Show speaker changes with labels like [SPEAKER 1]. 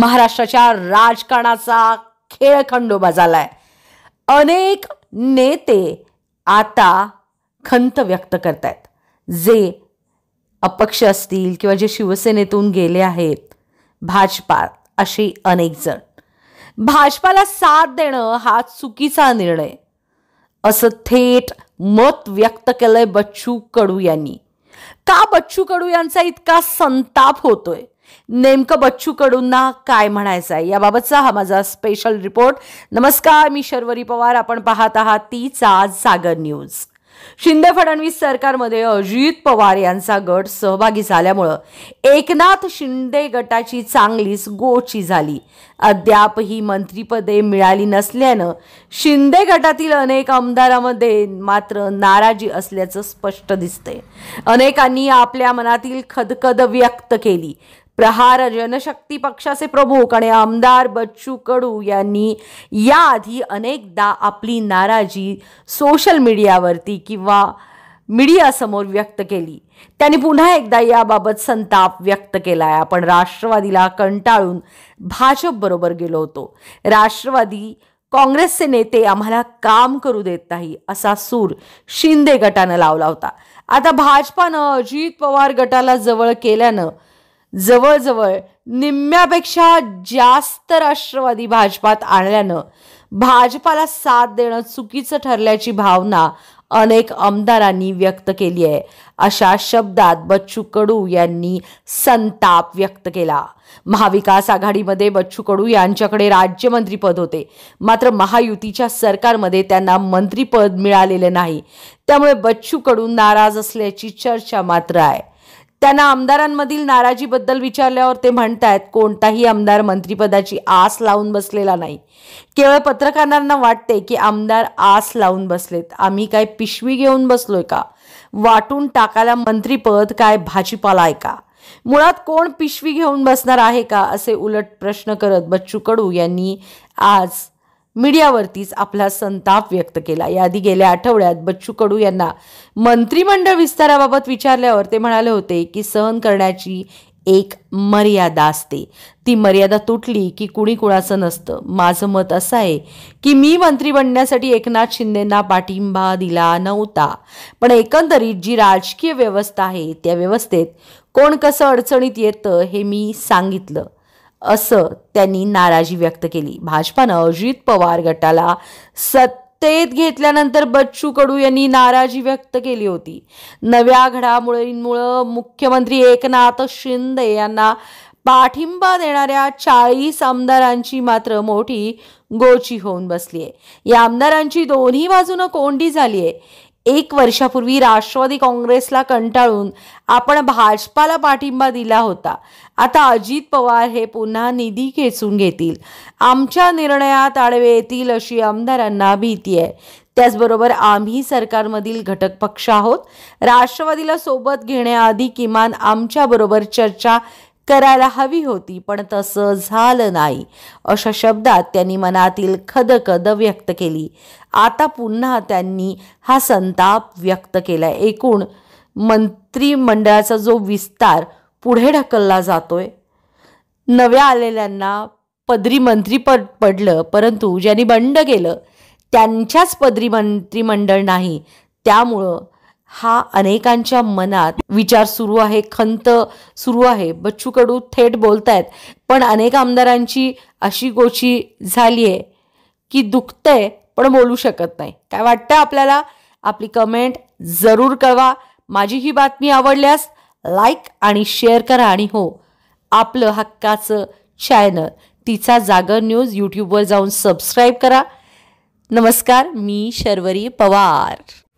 [SPEAKER 1] महाराष्ट्राच्या राजकारणाचा खेळ खंडोबा झालाय अनेक नेते आता खंत व्यक्त करतायत जे अपक्ष असतील किंवा जे शिवसेनेतून गेले आहेत भाजपा असे अनेक जण भाजपाला साथ देणं हा चुकीचा निर्णय असं थेट मत व्यक्त केलंय बच्चू कडू यांनी का बच्चू कडू यांचा इतका संताप होतोय नेमकं बच्चू कडूंना काय म्हणायचं आहे याबाबतचा हा माझा स्पेशल रिपोर्ट नमस्कार मी शर्वरी पवार आपण पाहत आहात तीच सागर न्यूज शिंदे फडणवीस सरकारमध्ये अजित पवार यांचा गट सहभागी झाल्यामुळं एकनाथ शिंदे गटाची चांगलीच गोची झाली अद्याप ही मंत्रीपदे मिळाली नसल्यानं शिंदे गटातील अनेक आमदारांमध्ये मात्र नाराजी असल्याचं स्पष्ट दिसतंय अनेकांनी आपल्या मनातील खदखद व्यक्त केली प्रहार जनशक्ती पक्षाचे प्रमुख आणि आमदार बच्चू कडू यांनी याआधी अनेकदा आपली नाराजी सोशल मीडियावरती किंवा मीडियासमोर व्यक्त केली त्यांनी पुन्हा एकदा याबाबत संताप व्यक्त केला आहे आपण राष्ट्रवादीला कंटाळून भाजपबरोबर गेलो होतो राष्ट्रवादी काँग्रेसचे नेते आम्हाला काम करू देत नाही असा सूर शिंदे गटानं लावला होता आता भाजपानं अजित पवार गटाला जवळ केल्यानं जवळजवळ निम्म्यापेक्षा जास्त राष्ट्रवादी भाजपात आणल्यानं भाजपाला साथ देणं चुकीचं ठरल्याची भावना अनेक आमदारांनी व्यक्त केली आहे अशा शब्दात बच्चू कडू यांनी संताप व्यक्त केला महाविकास आघाडीमध्ये बच्चू कडू यांच्याकडे राज्यमंत्रीपद होते मात्र महायुतीच्या सरकारमध्ये त्यांना मंत्रीपद मिळालेलं नाही त्यामुळे बच्चू कडू नाराज असल्याची चर्चा मात्र आहे त्यांना आमदारांमधील नाराजीबद्दल विचारल्यावर ते म्हणतायत कोणताही आमदार मंत्रिपदाची आस लावून बसलेला नाही केवळ पत्रकारांना वाटते की आमदार आस लावून बसलेत आम्ही काय पिशवी घेऊन बसलोय का वाटून टाकायला मंत्रीपद काय भाजीपाला आहे का मुळात कोण पिशवी घेऊन बसणार आहे का असे उलट प्रश्न करत बच्चू कडू यांनी आज मीडियावरतीच आपला संताप व्यक्त केला याआधी गेल्या आठवड्यात बच्चू कडू यांना मंत्रिमंडळ विस्ताराबाबत विचारल्यावर ते म्हणाले होते की सहन करण्याची एक मर्यादा असते ती मर्यादा तुटली की कुणी कुणाचं नसतं माझं मत असं आहे की मी मंत्री बनण्यासाठी एकनाथ शिंदेंना पाठिंबा दिला नव्हता पण एकंदरीत जी राजकीय व्यवस्था आहे त्या व्यवस्थेत कोण कसं अडचणीत येतं हे मी सांगितलं असं त्यांनी नाराजी व्यक्त केली भाजपानं अजित पवार गटाला सत्तेत घेतल्यानंतर बच्चू कडू यांनी नाराजी व्यक्त केली होती नव्या घडामोडींमुळं मुख्यमंत्री एकनाथ शिंदे यांना पाठिंबा देणाऱ्या चाळीस आमदारांची मात्र मोठी गोची होऊन बसली आहे या आमदारांची दोन्ही बाजूनं कोंडी झाली आहे एक वर्षापूर्वी राष्ट्रवादी काँग्रेसला कंटाळून आपण भाजपाला पाठिंबा दिला होता आता अजित पवार हे पुन्हा निधी खेचून घेतील आमच्या निर्णयात आडवे येतील अशी आमदारांना भीती आहे त्याचबरोबर आम्ही सरकारमधील घटक पक्ष आहोत राष्ट्रवादीला सोबत घेण्याआधी किमान आमच्याबरोबर चर्चा करायला हवी होती पण तसं झालं नाही अशा शब्दात त्यांनी मनातील खदखद व्यक्त केली आता पुन्हा त्यांनी हा संताप व्यक्त केला एकूण मंत्रिमंडळाचा जो विस्तार पुढे ढकलला जातोय नव्या आलेल्यांना पदरी मंत्री पड पडलं परंतु ज्यांनी बंड केलं त्यांच्याच पदरी मंत्रिमंडळ नाही त्यामुळं हा अनेकांच्या मनात विचार सुरू आहे खंत सुरू आहे बच्चू कडू थेट बोलतायत पण अनेक आमदारांची अशी गोची झाली आहे की दुखतंय पण बोलू शकत नाही काय वाटतं आपल्याला आपली कमेंट जरूर कळवा माझी ही बातमी आवडल्यास लाईक आणि शेअर करा आणि हो आपलं हक्काचं चॅनल तिचा जागर न्यूज यूट्यूबवर जाऊन सबस्क्राईब करा नमस्कार मी शर्वरी पवार